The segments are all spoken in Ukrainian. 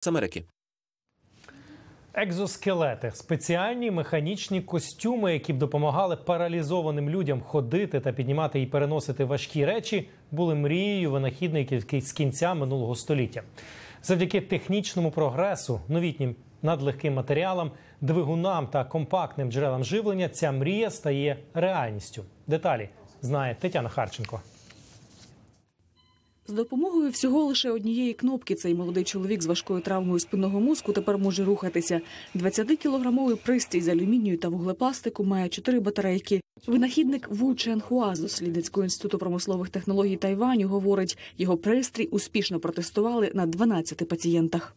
з Америки. Екзоскелети спеціальні механічні костюми, які б допомагали паралізованим людям ходити та піднімати і переносити важкі речі, були мрією винахідників з кінця минулого століття. Завдяки технічному прогресу, новітнім надлегким матеріалам, двигунам та компактним джерелам живлення ця мрія стає реальністю. Деталі знає Тетяна Харченко. З допомогою всього лише однієї кнопки цей молодий чоловік з важкою травмою спинного мозку тепер може рухатися. 20-кілограмовий пристрій з алюмінію та вуглепластику має чотири батарейки. Винахідник Ву Чен Хуа з дослідницького інституту промислових технологій Тайваню говорить, його пристрій успішно протестували на 12 пацієнтах.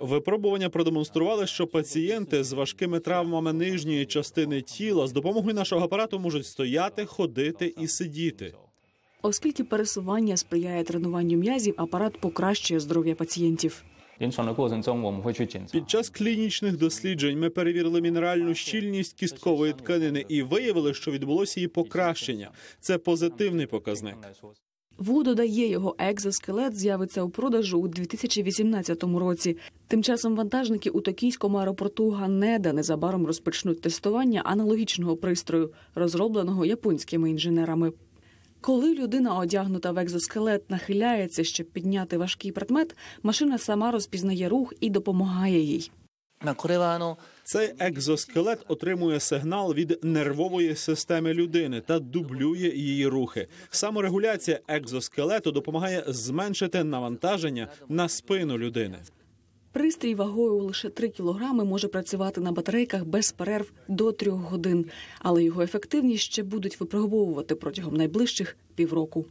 Випробування продемонстрували, що пацієнти з важкими травмами нижньої частини тіла з допомогою нашого апарату можуть стояти, ходити і сидіти. Оскільки пересування сприяє тренуванню м'язів, апарат покращує здоров'я пацієнтів. Під час клінічних досліджень ми перевірили мінеральну щільність кісткової тканини і виявили, що відбулося її покращення. Це позитивний показник. Ву додає його екзоскелет з'явиться у продажу у 2018 році. Тим часом вантажники у токійському аеропорту Ганеда незабаром розпочнуть тестування аналогічного пристрою, розробленого японськими інженерами. Коли людина, одягнута в екзоскелет, нахиляється, щоб підняти важкий предмет, машина сама розпізнає рух і допомагає їй. Цей екзоскелет отримує сигнал від нервової системи людини та дублює її рухи. Саморегуляція екзоскелету допомагає зменшити навантаження на спину людини. Пристрій вагою лише 3 кілограми може працювати на батарейках без перерв до 3 годин, але його ефективність ще будуть випробовувати протягом найближчих півроку.